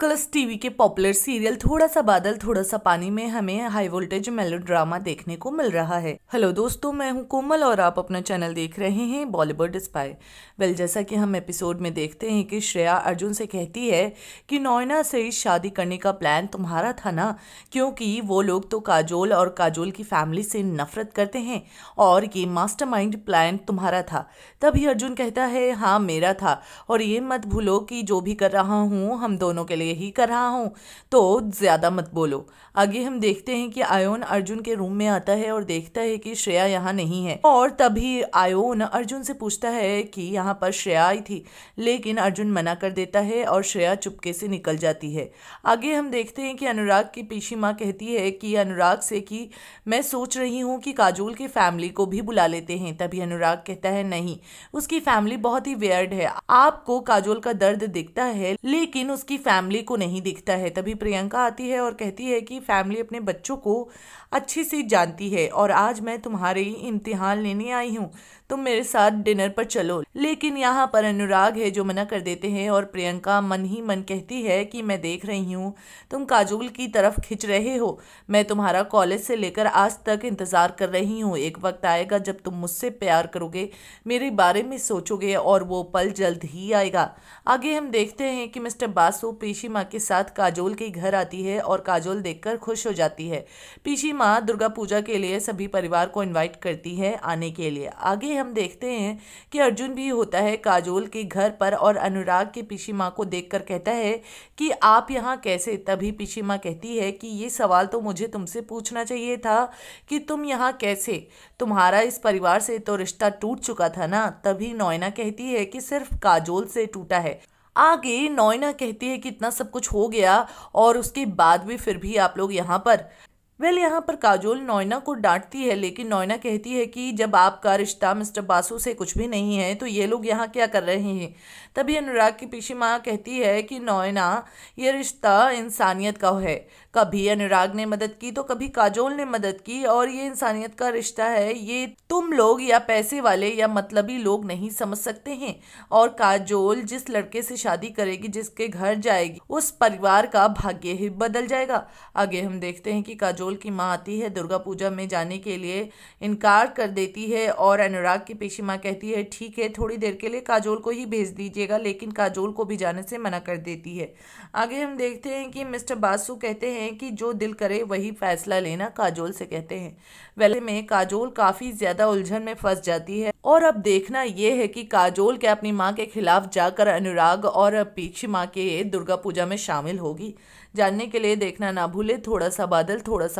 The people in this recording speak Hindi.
कलर्स टीवी के पॉपुलर सीरियल थोड़ा सा बादल थोड़ा सा पानी में हमें हाई वोल्टेज मेलोड्रामा देखने को मिल रहा है हेलो दोस्तों मैं हूं कोमल और आप अपना चैनल देख रहे हैं बॉलीवुड स्पाई वेल जैसा कि हम एपिसोड में देखते हैं कि श्रेया अर्जुन से कहती है कि नोयना से शादी करने का प्लान तुम्हारा था ना क्योंकि वो लोग तो काजोल और काजोल की फैमिली से नफरत करते हैं और ये मास्टर प्लान तुम्हारा था तभी अर्जुन कहता है हाँ मेरा था और ये मत भूलो कि जो भी कर रहा हूँ हम दोनों के लिए ही कर रहा हूँ तो ज़्यादा मत बोलो आगे हम देखते हैं कि आयोन अर्जुन के रूम में आता है और देखता है कि श्रेया यहाँ नहीं है और तभी आयोन अर्जुन से पूछता है कि यहाँ पर श्रेया आई थी लेकिन अर्जुन मना कर देता है और श्रेया चुपके से निकल जाती है आगे हम देखते हैं कि अनुराग की पीछी माँ कहती है कि अनुराग से कि मैं सोच रही हूँ कि काजोल की फैमिली को भी बुला लेते हैं तभी अनुराग कहता है नहीं उसकी फैमिली बहुत ही वेयर्ड है आपको काजोल का दर्द दिखता है लेकिन उसकी फैमिली फैमिली को नहीं दिखता है तभी प्रियंका आती है और कहती है कि फैमिली अपने बच्चों को अच्छी सी जानती है और आज मैं तुम्हारे ही इम्तिहान लेने आई हूँ तुम मेरे साथ डिनर पर चलो लेकिन यहाँ पर अनुराग है जो मना कर देते हैं और प्रियंका मन ही मन कहती है कि मैं देख रही हूँ तुम काजोल की तरफ खिंच रहे हो मैं तुम्हारा कॉलेज से लेकर आज तक इंतज़ार कर रही हूँ एक वक्त आएगा जब तुम मुझसे प्यार करोगे मेरे बारे में सोचोगे और वो पल जल्द ही आएगा आगे हम देखते हैं कि मिस्टर बासु पेशी माँ के साथ काजोल के घर आती है और काजोल देखकर खुश हो जाती है पीछी माँ दुर्गा पूजा के लिए सभी परिवार को इनवाइट करती है आने के लिए आगे हम देखते हैं कि अर्जुन भी होता है काजोल के घर पर और अनुराग के पीछी माँ को देख कर कहता है कि आप यहाँ कैसे तभी पीछी माँ कहती है कि ये सवाल तो मुझे तुमसे पूछना चाहिए था कि तुम यहाँ कैसे तुम्हारा इस परिवार से तो रिश्ता टूट चुका था ना तभी नोयना कहती है कि सिर्फ काजोल से टूटा है आगे नोयना कहती है कि इतना सब कुछ हो गया और उसके बाद भी फिर भी आप लोग यहाँ पर वेल यहाँ पर काजोल नोयना को डांटती है लेकिन नोयना कहती है कि जब आपका रिश्ता मिस्टर बासु से कुछ भी नहीं है तो ये लोग यहाँ क्या कर रहे हैं तभी अनुराग की पीछे माँ कहती है कि नोयना ये रिश्ता इंसानियत का है कभी अनुराग ने मदद की तो कभी काजोल ने मदद की और ये इंसानियत का रिश्ता है ये तुम लोग या पैसे वाले या मतलबी लोग नहीं समझ सकते हैं और काजोल जिस लड़के से शादी करेगी जिसके घर जाएगी उस परिवार का भाग्य ही बदल जाएगा आगे हम देखते हैं कि काजोल बहलोल की माँ आती है दुर्गा पूजा में जाने के लिए इनकार कर देती है और अनुराग की पेशी माँ कहती है ठीक है थोड़ी देर के लिए काजोल को ही भेज दीजिएगा लेकिन काजोल को भी जाने से मना कर देती है आगे हम देखते हैं कि मिस्टर बासु कहते हैं कि जो दिल करे वही फैसला लेना काजोल से कहते हैं वैसे में काजोल काफ़ी ज़्यादा उलझन में फंस जाती है और अब देखना यह है कि काजोल क्या अपनी माँ के खिलाफ जाकर अनुराग और पीछी माँ के दुर्गा पूजा में शामिल होगी जानने के लिए देखना ना भूले थोड़ा सा बादल थोड़ा सा